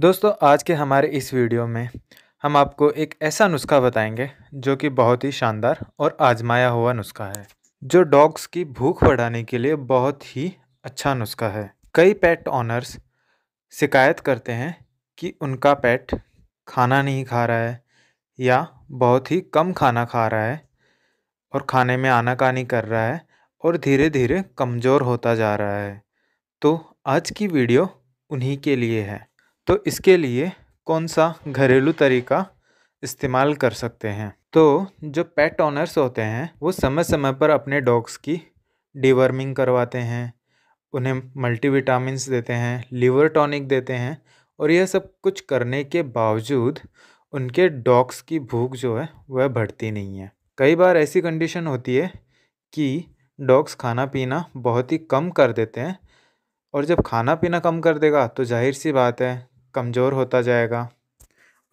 दोस्तों आज के हमारे इस वीडियो में हम आपको एक ऐसा नुस्खा बताएंगे जो कि बहुत ही शानदार और आजमाया हुआ नुस्खा है जो डॉग्स की भूख बढ़ाने के लिए बहुत ही अच्छा नुस्खा है कई पेट ऑनर्स शिकायत करते हैं कि उनका पेट खाना नहीं खा रहा है या बहुत ही कम खाना खा रहा है और खाने में आनाकानी कर रहा है और धीरे धीरे कमज़ोर होता जा रहा है तो आज की वीडियो उन्हीं के लिए है तो इसके लिए कौन सा घरेलू तरीका इस्तेमाल कर सकते हैं तो जो पेट ऑनर्स होते हैं वो समय समय पर अपने डॉग्स की डिवर्मिंग करवाते हैं उन्हें मल्टीविटामस देते हैं लीवर टॉनिक देते हैं और यह सब कुछ करने के बावजूद उनके डॉग्स की भूख जो है वह बढ़ती नहीं है कई बार ऐसी कंडीशन होती है कि डॉग्स खाना पीना बहुत ही कम कर देते हैं और जब खाना पीना कम कर देगा तो जाहिर सी बात है कमज़ोर होता जाएगा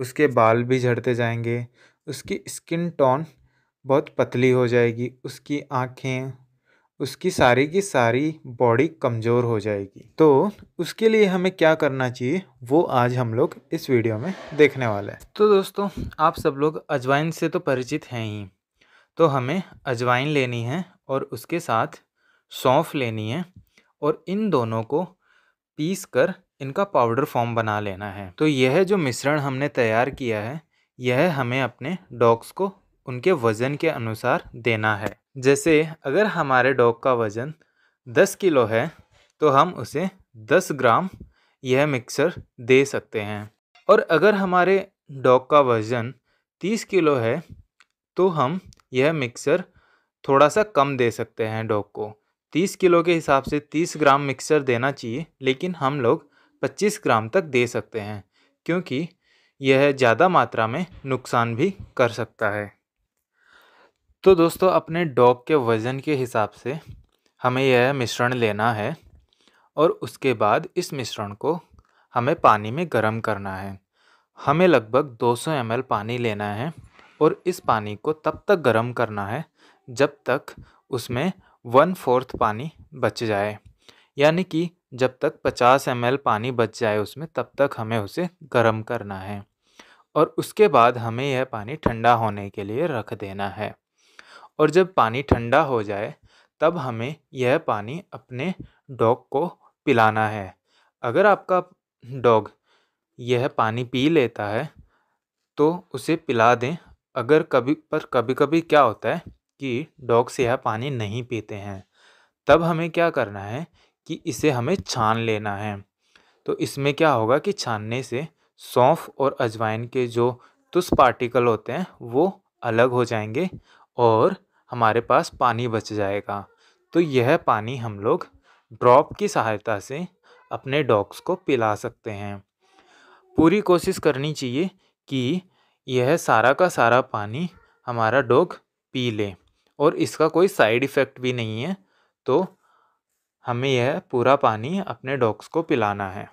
उसके बाल भी झड़ते जाएंगे उसकी स्किन टोन बहुत पतली हो जाएगी उसकी आँखें उसकी सारी की सारी बॉडी कमज़ोर हो जाएगी तो उसके लिए हमें क्या करना चाहिए वो आज हम लोग इस वीडियो में देखने वाले हैं तो दोस्तों आप सब लोग अजवाइन से तो परिचित हैं ही तो हमें अजवाइन लेनी है और उसके साथ सौंफ लेनी है और इन दोनों को पीस कर इनका पाउडर फॉर्म बना लेना है तो यह जो मिश्रण हमने तैयार किया है यह हमें अपने डॉग्स को उनके वज़न के अनुसार देना है जैसे अगर हमारे डॉग का वज़न 10 किलो है तो हम उसे 10 ग्राम यह मिक्सर दे सकते हैं और अगर हमारे डॉग का वज़न 30 किलो है तो हम यह मिक्सर थोड़ा सा कम दे सकते हैं डॉग को तीस किलो के हिसाब से तीस ग्राम मिक्सचर देना चाहिए लेकिन हम लोग पच्चीस ग्राम तक दे सकते हैं क्योंकि यह ज़्यादा मात्रा में नुकसान भी कर सकता है तो दोस्तों अपने डॉग के वज़न के हिसाब से हमें यह मिश्रण लेना है और उसके बाद इस मिश्रण को हमें पानी में गर्म करना है हमें लगभग 200 सौ पानी लेना है और इस पानी को तब तक गर्म करना है जब तक उसमें वन फोर्थ पानी बच जाए यानी कि जब तक 50 एम पानी बच जाए उसमें तब तक हमें उसे गर्म करना है और उसके बाद हमें यह पानी ठंडा होने के लिए रख देना है और जब पानी ठंडा हो जाए तब हमें यह पानी अपने डॉग को पिलाना है अगर आपका डॉग यह पानी पी लेता है तो उसे पिला दें अगर कभी पर कभी कभी क्या होता है कि डॉग से यह पानी नहीं पीते हैं तब हमें क्या करना है कि इसे हमें छान लेना है तो इसमें क्या होगा कि छानने से सौंफ और अजवाइन के जो तुस पार्टिकल होते हैं वो अलग हो जाएंगे और हमारे पास पानी बच जाएगा तो यह पानी हम लोग ड्रॉप की सहायता से अपने डॉग्स को पिला सकते हैं पूरी कोशिश करनी चाहिए कि यह सारा का सारा पानी हमारा डॉग पी लें और इसका कोई साइड इफ़ेक्ट भी नहीं है तो हमें यह पूरा पानी अपने डॉग्स को पिलाना है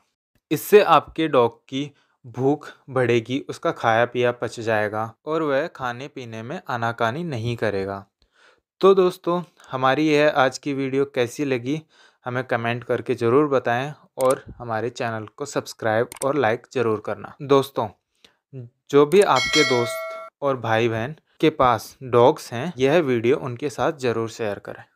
इससे आपके डॉग की भूख बढ़ेगी उसका खाया पिया पच जाएगा और वह खाने पीने में आनाकानी नहीं करेगा तो दोस्तों हमारी यह आज की वीडियो कैसी लगी हमें कमेंट करके ज़रूर बताएं और हमारे चैनल को सब्सक्राइब और लाइक ज़रूर करना दोस्तों जो भी आपके दोस्त और भाई बहन जिसके पास डॉग्स हैं यह वीडियो उनके साथ ज़रूर शेयर करें